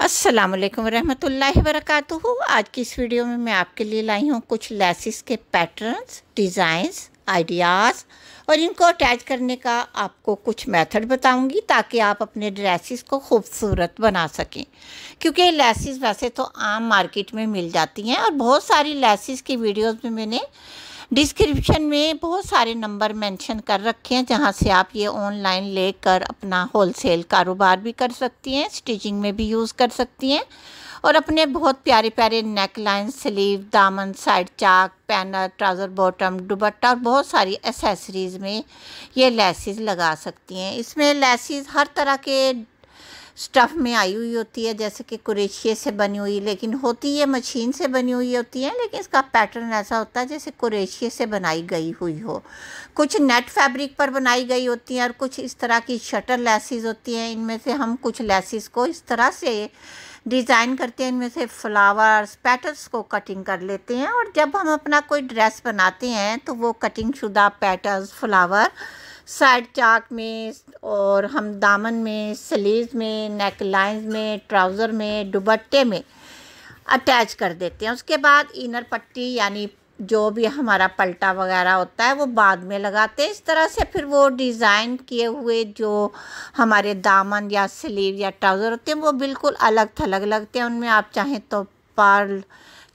असलकम वरहमल वरक आज की इस वीडियो में मैं आपके लिए लाई हूँ कुछ लेसिस के पैटर्न्स डिज़ाइंस आइडियाज़ और इनको अटैच करने का आपको कुछ मेथड बताऊंगी ताकि आप अपने ड्रेसिस को खूबसूरत बना सकें क्योंकि लेसिस वैसे तो आम मार्केट में मिल जाती हैं और बहुत सारी लेसिस की वीडियोज़ में मैंने डिस्क्रिप्शन में बहुत सारे नंबर मेंशन कर रखे हैं जहां से आप ये ऑनलाइन लेकर अपना होलसेल कारोबार भी कर सकती हैं स्टिचिंग में भी यूज़ कर सकती हैं और अपने बहुत प्यारे प्यारे नेक लाइन स्लीव दामन साइड चाक पैनर ट्राउज़र बॉटम दुबट्टा और बहुत सारी एसेसरीज़ में ये लेसिस लगा सकती हैं इसमें लेसिस हर तरह के स्टफ़ में आई हुई होती है जैसे कि कुरेशिये से बनी हुई लेकिन होती है मशीन से बनी हुई होती है लेकिन इसका पैटर्न ऐसा होता है जैसे कुरेशिये से बनाई गई हुई हो कुछ नेट फैब्रिक पर बनाई गई होती हैं और कुछ इस तरह की शटर लेसिस होती हैं इनमें से हम कुछ लेसिस को इस तरह से डिज़ाइन करते हैं इनमें से फ्लावर्स पैटर्न्स को कटिंग कर लेते हैं और जब हम अपना कोई ड्रेस बनाते हैं तो वो कटिंग शुदा पैटर्न्स फ्लावर साइड चाक में और हम दामन में स्लीव में नेक लाइन्स में ट्राउज़र में दुबट्टे में अटैच कर देते हैं उसके बाद इनर पट्टी यानी जो भी हमारा पलटा वगैरह होता है वो बाद में लगाते हैं इस तरह से फिर वो डिज़ाइन किए हुए जो हमारे दामन या स्लीव या ट्राउज़र होते हैं वो बिल्कुल अलग थलग लगते हैं उनमें आप चाहें तो पार्ल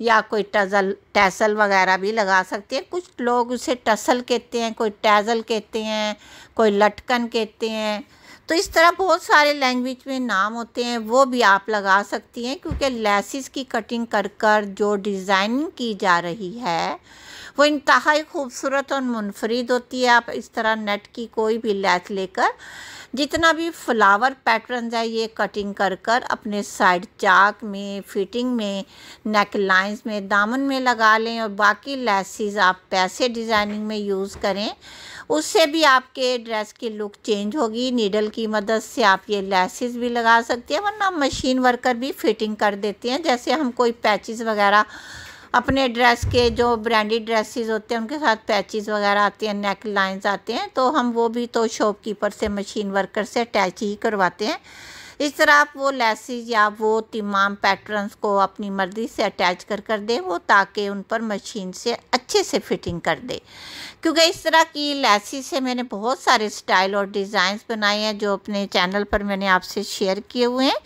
या कोई टजल टैसल वगैरह भी लगा सकते हैं कुछ लोग उसे टसल कहते हैं कोई टैजल कहते हैं कोई लटकन कहते हैं तो इस तरह बहुत सारे लैंग्वेज में नाम होते हैं वो भी आप लगा सकती हैं क्योंकि लेसिस की कटिंग कर कर जो डिज़ाइनिंग की जा रही है वो इंतहाई खूबसूरत और मुनफरद होती है आप इस तरह नेट की कोई भी लैस लेकर जितना भी फ्लावर पैटर्न है ये कटिंग कर कर अपने साइड चाक में फिटिंग में नेक लाइंस में दामन में लगा लें और बाकी लेसिस आप पैसे डिज़ाइनिंग में यूज़ करें उससे भी आपके ड्रेस की लुक चेंज होगी नीडल की मदद से आप ये लेसिस भी लगा सकते हैं वरना मशीन वर्कर भी फिटिंग कर देते हैं जैसे हम कोई पैचेस वगैरह अपने ड्रेस के जो ब्रांडेड ड्रेसेस होते हैं उनके साथ पैचेस वगैरह आते हैं नेक लाइंस आते हैं तो हम वो भी तो शॉपकीपर से मशीन वर्कर से अटैच ही करवाते हैं इस तरह आप वो लेसिस या वो तमाम पैटर्न्स को अपनी मर्ज़ी से अटैच कर कर दे वो ताकि उन पर मशीन से अच्छे से फिटिंग कर दे क्योंकि इस तरह की लेसिस से मैंने बहुत सारे स्टाइल और डिज़ाइंस बनाए हैं जो अपने चैनल पर मैंने आपसे शेयर किए हुए हैं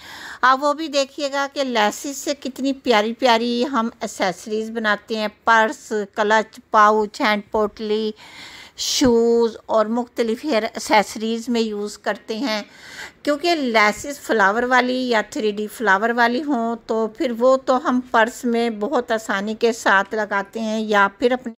आप वो भी देखिएगा कि लेसिस से कितनी प्यारी प्यारी हम एसेसरीज़ बनाते हैं पर्स क्लच पाउच हैंड पोटली शूज़ और मुख्तलिफ हेयर एसेसरीज़ में यूज़ करते हैं क्योंकि लेसिस फ्लावर वाली या थ्री डी फ्लावर वाली हों तो फिर वो तो हम पर्स में बहुत आसानी के साथ लगाते हैं या फिर अपने